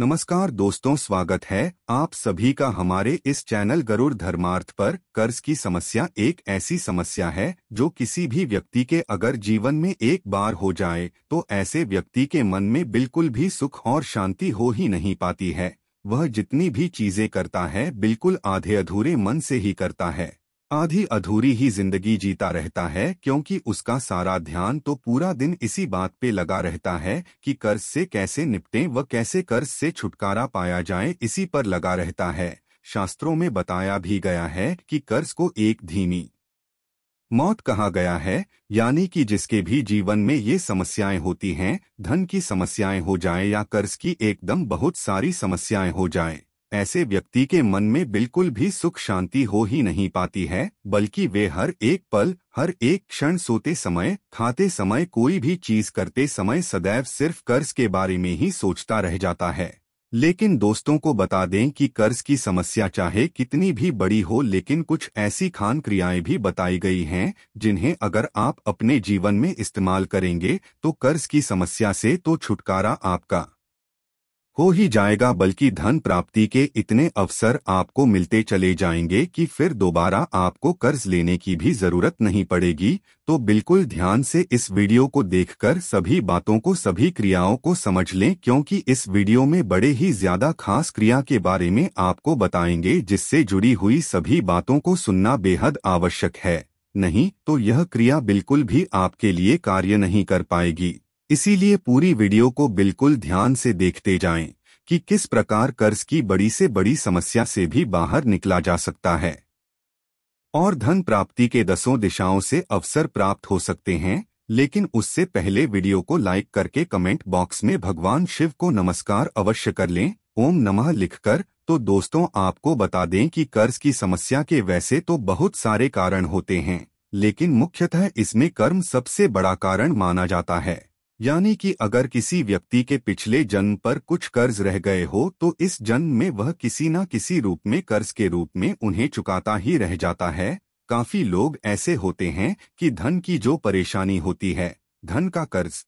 नमस्कार दोस्तों स्वागत है आप सभी का हमारे इस चैनल गरुड़ धर्मार्थ पर कर्ज की समस्या एक ऐसी समस्या है जो किसी भी व्यक्ति के अगर जीवन में एक बार हो जाए तो ऐसे व्यक्ति के मन में बिल्कुल भी सुख और शांति हो ही नहीं पाती है वह जितनी भी चीजें करता है बिल्कुल आधे अधूरे मन से ही करता है आधी अधूरी ही जिंदगी जीता रहता है क्योंकि उसका सारा ध्यान तो पूरा दिन इसी बात पे लगा रहता है कि कर्ज से कैसे निपटें व कैसे कर्ज से छुटकारा पाया जाए इसी पर लगा रहता है शास्त्रों में बताया भी गया है कि कर्ज को एक धीमी मौत कहा गया है यानी कि जिसके भी जीवन में ये समस्याएं होती हैं धन की समस्याएं हो जाए या कर्ज की एकदम बहुत सारी समस्याएं हो जाएं ऐसे व्यक्ति के मन में बिल्कुल भी सुख शांति हो ही नहीं पाती है बल्कि वे हर एक पल हर एक क्षण सोते समय खाते समय कोई भी चीज करते समय सदैव सिर्फ कर्ज के बारे में ही सोचता रह जाता है लेकिन दोस्तों को बता दें कि कर्ज की समस्या चाहे कितनी भी बड़ी हो लेकिन कुछ ऐसी खान क्रियाएं भी बताई गई हैं जिन्हें अगर आप अपने जीवन में इस्तेमाल करेंगे तो कर्ज की समस्या से तो छुटकारा आपका हो ही जाएगा बल्कि धन प्राप्ति के इतने अवसर आपको मिलते चले जाएंगे कि फिर दोबारा आपको कर्ज लेने की भी जरूरत नहीं पड़ेगी तो बिल्कुल ध्यान से इस वीडियो को देखकर सभी बातों को सभी क्रियाओं को समझ लें क्योंकि इस वीडियो में बड़े ही ज्यादा खास क्रिया के बारे में आपको बताएंगे जिससे जुड़ी हुई सभी बातों को सुनना बेहद आवश्यक है नहीं तो यह क्रिया बिल्कुल भी आपके लिए कार्य नहीं कर पाएगी इसीलिए पूरी वीडियो को बिल्कुल ध्यान से देखते जाएं कि किस प्रकार कर्ज की बड़ी से बड़ी समस्या से भी बाहर निकला जा सकता है और धन प्राप्ति के दसों दिशाओं से अवसर प्राप्त हो सकते हैं लेकिन उससे पहले वीडियो को लाइक करके कमेंट बॉक्स में भगवान शिव को नमस्कार अवश्य कर लें ओम नमः लिखकर तो दोस्तों आपको बता दें कि कर्ज की समस्या के वैसे तो बहुत सारे कारण होते हैं लेकिन मुख्यतः इसमें कर्म सबसे बड़ा कारण माना जाता है यानी कि अगर किसी व्यक्ति के पिछले जन्म पर कुछ कर्ज रह गए हो तो इस जन्म में वह किसी न किसी रूप में कर्ज के रूप में उन्हें चुकाता ही रह जाता है काफी लोग ऐसे होते हैं कि धन की जो परेशानी होती है धन का कर्ज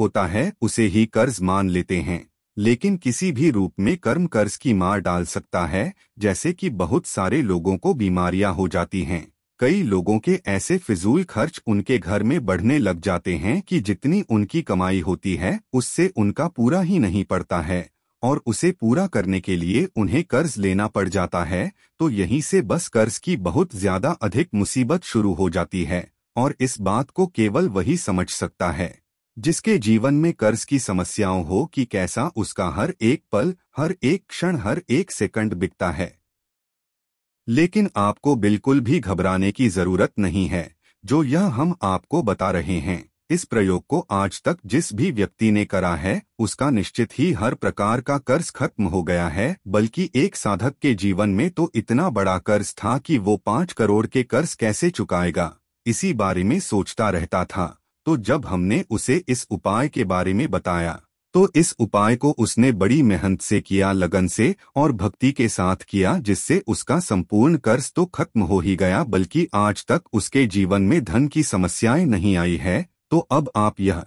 होता है उसे ही कर्ज मान लेते हैं लेकिन किसी भी रूप में कर्म कर्ज की मार डाल सकता है जैसे कि बहुत सारे लोगों को बीमारियां हो जाती हैं कई लोगों के ऐसे फिजूल खर्च उनके घर में बढ़ने लग जाते हैं कि जितनी उनकी कमाई होती है उससे उनका पूरा ही नहीं पड़ता है और उसे पूरा करने के लिए उन्हें कर्ज लेना पड़ जाता है तो यहीं से बस कर्ज की बहुत ज्यादा अधिक मुसीबत शुरू हो जाती है और इस बात को केवल वही समझ सकता है जिसके जीवन में कर्ज की समस्याओं हो कि कैसा उसका हर एक पल हर एक क्षण हर एक सेकंड बिकता है लेकिन आपको बिल्कुल भी घबराने की जरूरत नहीं है जो यह हम आपको बता रहे हैं इस प्रयोग को आज तक जिस भी व्यक्ति ने करा है उसका निश्चित ही हर प्रकार का कर्ज खत्म हो गया है बल्कि एक साधक के जीवन में तो इतना बड़ा कर्ज था कि वो पाँच करोड़ के कर्ज कैसे चुकाएगा इसी बारे में सोचता रहता था तो जब हमने उसे इस उपाय के बारे में बताया तो इस उपाय को उसने बड़ी मेहनत से किया लगन से और भक्ति के साथ किया जिससे उसका संपूर्ण कर्ज तो खत्म हो ही गया बल्कि आज तक उसके जीवन में धन की समस्याएं नहीं आई है तो अब आप यह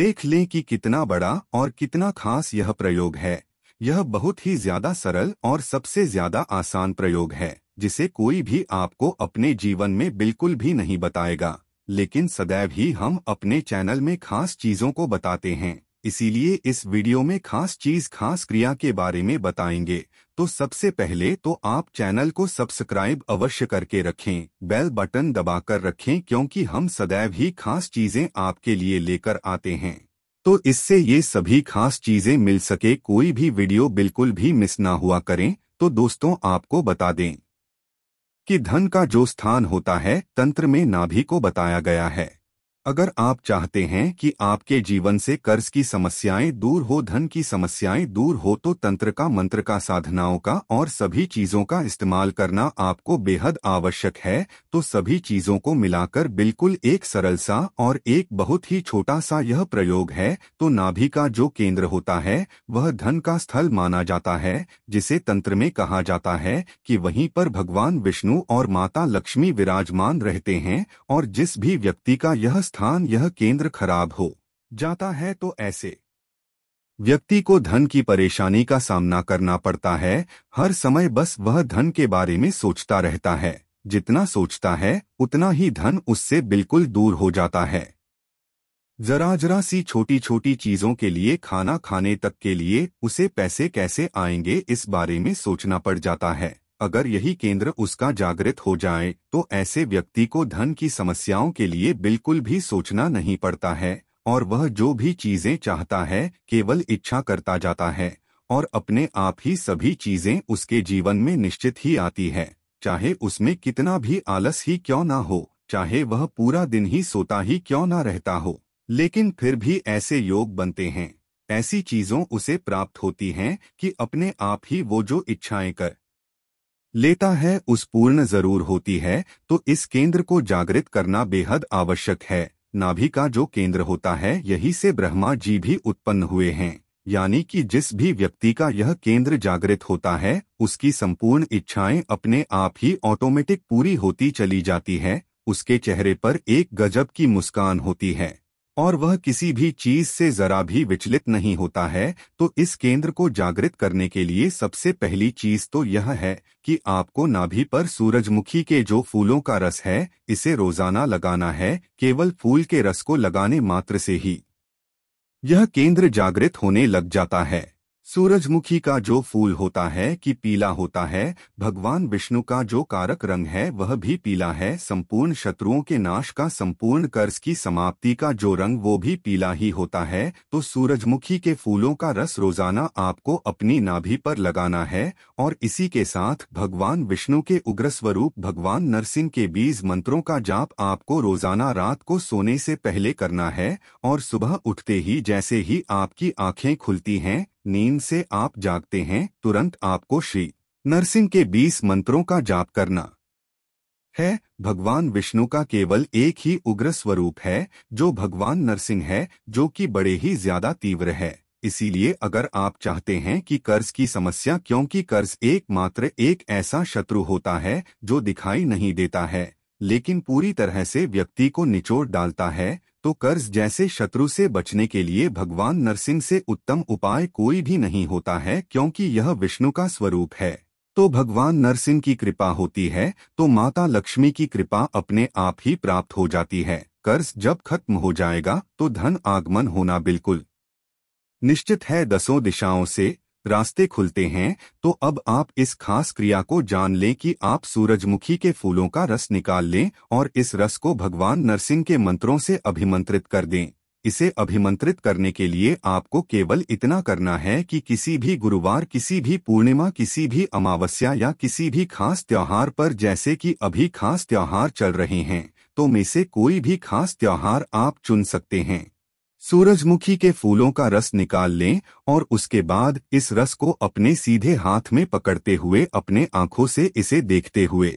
देख लें कि कितना बड़ा और कितना खास यह प्रयोग है यह बहुत ही ज्यादा सरल और सबसे ज्यादा आसान प्रयोग है जिसे कोई भी आपको अपने जीवन में बिल्कुल भी नहीं बताएगा लेकिन सदैव ही हम अपने चैनल में खास चीजों को बताते हैं इसीलिए इस वीडियो में खास चीज खास क्रिया के बारे में बताएंगे तो सबसे पहले तो आप चैनल को सब्सक्राइब अवश्य करके रखें बेल बटन दबाकर रखें क्योंकि हम सदैव ही खास चीजें आपके लिए लेकर आते हैं तो इससे ये सभी खास चीजें मिल सके कोई भी वीडियो बिल्कुल भी मिस ना हुआ करें तो दोस्तों आपको बता दें कि धन का जो स्थान होता है तंत्र में नाभि को बताया गया है अगर आप चाहते हैं कि आपके जीवन से कर्ज की समस्याएं दूर हो धन की समस्याएं दूर हो तो तंत्र का मंत्र का साधनाओं का और सभी चीजों का इस्तेमाल करना आपको बेहद आवश्यक है तो सभी चीजों को मिलाकर बिल्कुल एक सरल सा और एक बहुत ही छोटा सा यह प्रयोग है तो नाभि का जो केंद्र होता है वह धन का स्थल माना जाता है जिसे तंत्र में कहा जाता है कि वहीं पर भगवान विष्णु और माता लक्ष्मी विराजमान रहते हैं और जिस भी व्यक्ति का यह स्थल स्थान यह केंद्र खराब हो जाता है तो ऐसे व्यक्ति को धन की परेशानी का सामना करना पड़ता है हर समय बस वह धन के बारे में सोचता रहता है जितना सोचता है उतना ही धन उससे बिल्कुल दूर हो जाता है जरा जरा सी छोटी छोटी चीजों के लिए खाना खाने तक के लिए उसे पैसे कैसे आएंगे इस बारे में सोचना पड़ जाता है अगर यही केंद्र उसका जागृत हो जाए तो ऐसे व्यक्ति को धन की समस्याओं के लिए बिल्कुल भी सोचना नहीं पड़ता है और वह जो भी चीजें चाहता है केवल इच्छा करता जाता है और अपने आप ही सभी चीजें उसके जीवन में निश्चित ही आती है चाहे उसमें कितना भी आलस ही क्यों ना हो चाहे वह पूरा दिन ही सोता ही क्यों ना रहता हो लेकिन फिर भी ऐसे योग बनते हैं ऐसी चीजों उसे प्राप्त होती हैं कि अपने आप ही वो जो इच्छाएं कर लेता है उस पूर्ण जरूर होती है तो इस केंद्र को जागृत करना बेहद आवश्यक है नाभि का जो केंद्र होता है यही से ब्रह्मा जी भी उत्पन्न हुए हैं यानी कि जिस भी व्यक्ति का यह केंद्र जागृत होता है उसकी संपूर्ण इच्छाएं अपने आप ही ऑटोमेटिक पूरी होती चली जाती है उसके चेहरे पर एक गजब की मुस्कान होती है और वह किसी भी चीज से जरा भी विचलित नहीं होता है तो इस केंद्र को जागृत करने के लिए सबसे पहली चीज तो यह है कि आपको नाभि पर सूरजमुखी के जो फूलों का रस है इसे रोजाना लगाना है केवल फूल के रस को लगाने मात्र से ही यह केंद्र जागृत होने लग जाता है सूरजमुखी का जो फूल होता है कि पीला होता है भगवान विष्णु का जो कारक रंग है वह भी पीला है संपूर्ण शत्रुओं के नाश का संपूर्ण कर्ज की समाप्ति का जो रंग वो भी पीला ही होता है तो सूरजमुखी के फूलों का रस रोजाना आपको अपनी नाभि पर लगाना है और इसी के साथ भगवान विष्णु के उग्र स्वरूप भगवान नरसिंह के बीज मंत्रों का जाप आपको रोजाना रात को सोने से पहले करना है और सुबह उठते ही जैसे ही आपकी आँखें खुलती हैं नींद से आप जागते हैं तुरंत आपको श्री नरसिंह के बीस मंत्रों का जाप करना है भगवान विष्णु का केवल एक ही उग्र स्वरूप है जो भगवान नरसिंह है जो कि बड़े ही ज्यादा तीव्र है इसीलिए अगर आप चाहते हैं कि कर्ज की समस्या क्योंकि कर्ज एकमात्र एक ऐसा शत्रु होता है जो दिखाई नहीं देता है लेकिन पूरी तरह से व्यक्ति को निचोड़ डालता है तो कर्ज जैसे शत्रु से बचने के लिए भगवान नरसिंह से उत्तम उपाय कोई भी नहीं होता है क्योंकि यह विष्णु का स्वरूप है तो भगवान नरसिंह की कृपा होती है तो माता लक्ष्मी की कृपा अपने आप ही प्राप्त हो जाती है कर्ज जब खत्म हो जाएगा तो धन आगमन होना बिल्कुल निश्चित है दसों दिशाओं से रास्ते खुलते हैं तो अब आप इस खास क्रिया को जान लें कि आप सूरजमुखी के फूलों का रस निकाल लें और इस रस को भगवान नरसिंह के मंत्रों से अभिमंत्रित कर दें इसे अभिमंत्रित करने के लिए आपको केवल इतना करना है कि किसी भी गुरुवार किसी भी पूर्णिमा किसी भी अमावस्या या किसी भी खास त्योहार पर जैसे कि अभी खास त्योहार चल रहे हैं तो में से कोई भी खास त्योहार आप चुन सकते हैं सूरजमुखी के फूलों का रस निकाल लें और उसके बाद इस रस को अपने सीधे हाथ में पकड़ते हुए अपने आंखों से इसे देखते हुए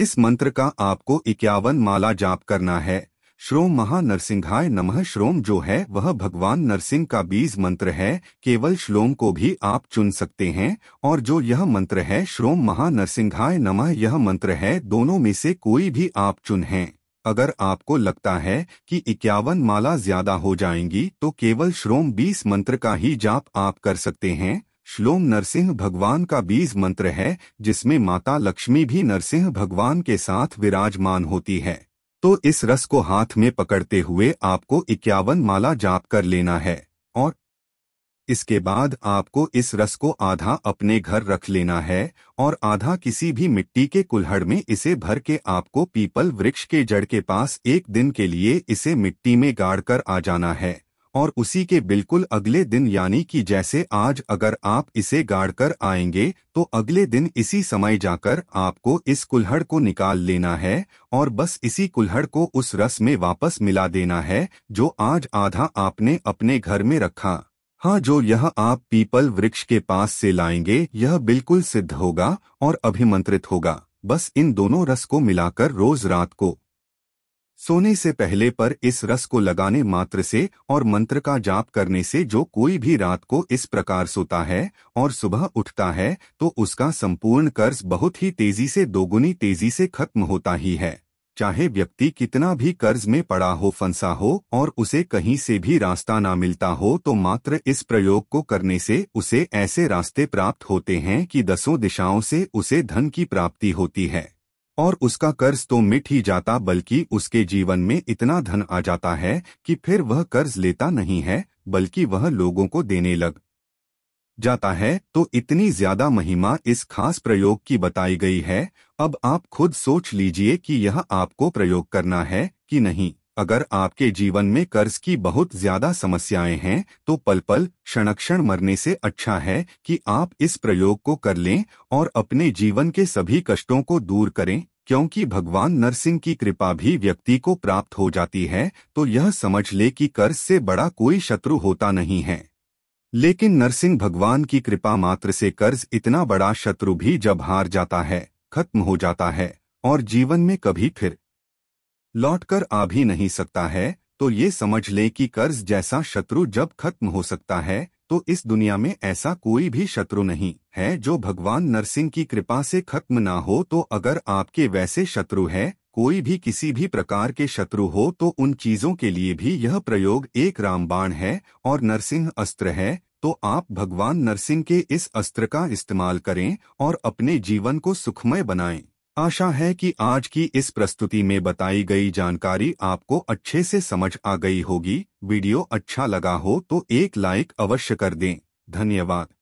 इस मंत्र का आपको इक्यावन माला जाप करना है श्रोम महा नरसिंहाय नमः श्रोम जो है वह भगवान नरसिंह का बीज मंत्र है केवल श्लोम को भी आप चुन सकते हैं और जो यह मंत्र है श्रोम महा नरसिंहाय नमः यह मंत्र है दोनों में से कोई भी आप चुन हैं अगर आपको लगता है कि इक्यावन माला ज्यादा हो जाएंगी तो केवल श्रोम बीस मंत्र का ही जाप आप कर सकते हैं श्लोम नरसिंह भगवान का बीज मंत्र है जिसमें माता लक्ष्मी भी नरसिंह भगवान के साथ विराजमान होती है तो इस रस को हाथ में पकड़ते हुए आपको इक्यावन माला जाप कर लेना है और इसके बाद आपको इस रस को आधा अपने घर रख लेना है और आधा किसी भी मिट्टी के कुल्हड़ में इसे भर के आपको पीपल वृक्ष के जड़ के पास एक दिन के लिए इसे मिट्टी में गाड़कर आ जाना है और उसी के बिल्कुल अगले दिन यानी कि जैसे आज अगर आप इसे गाड़कर आएंगे तो अगले दिन इसी समय जाकर आपको इस कुल्हड़ को निकाल लेना है और बस इसी कुल्हड़ को उस रस में वापस मिला देना है जो आज आधा आपने अपने घर में रखा हाँ जो यह आप पीपल वृक्ष के पास से लाएंगे यह बिल्कुल सिद्ध होगा और अभिमंत्रित होगा बस इन दोनों रस को मिलाकर रोज रात को सोने से पहले पर इस रस को लगाने मात्र से और मंत्र का जाप करने से जो कोई भी रात को इस प्रकार सोता है और सुबह उठता है तो उसका संपूर्ण कर्ज बहुत ही तेजी से दोगुनी तेजी से खत्म होता ही है चाहे व्यक्ति कितना भी कर्ज में पड़ा हो फंसा हो और उसे कहीं से भी रास्ता ना मिलता हो तो मात्र इस प्रयोग को करने से उसे ऐसे रास्ते प्राप्त होते हैं कि दसों दिशाओं से उसे धन की प्राप्ति होती है और उसका कर्ज तो मिट ही जाता बल्कि उसके जीवन में इतना धन आ जाता है कि फिर वह कर्ज लेता नहीं है बल्कि वह लोगों को देने लग जाता है तो इतनी ज्यादा महिमा इस खास प्रयोग की बताई गई है अब आप खुद सोच लीजिए कि यह आपको प्रयोग करना है कि नहीं अगर आपके जीवन में कर्ज की बहुत ज्यादा समस्याएं हैं तो पल पल क्षण मरने से अच्छा है कि आप इस प्रयोग को कर लें और अपने जीवन के सभी कष्टों को दूर करें क्योंकि भगवान नरसिंह की कृपा भी व्यक्ति को प्राप्त हो जाती है तो यह समझ ले कि कर्ज से बड़ा कोई शत्रु होता नहीं है लेकिन नरसिंह भगवान की कृपा मात्र से कर्ज इतना बड़ा शत्रु भी जब हार जाता है खत्म हो जाता है और जीवन में कभी फिर लौटकर आ भी नहीं सकता है तो ये समझ ले कि कर्ज जैसा शत्रु जब खत्म हो सकता है तो इस दुनिया में ऐसा कोई भी शत्रु नहीं है जो भगवान नरसिंह की कृपा से खत्म ना हो तो अगर आपके वैसे शत्रु है कोई भी किसी भी प्रकार के शत्रु हो तो उन चीजों के लिए भी यह प्रयोग एक रामबाण है और नरसिंह अस्त्र है तो आप भगवान नरसिंह के इस अस्त्र का इस्तेमाल करें और अपने जीवन को सुखमय बनाएं। आशा है कि आज की इस प्रस्तुति में बताई गई जानकारी आपको अच्छे से समझ आ गई होगी वीडियो अच्छा लगा हो तो एक लाइक अवश्य कर दें धन्यवाद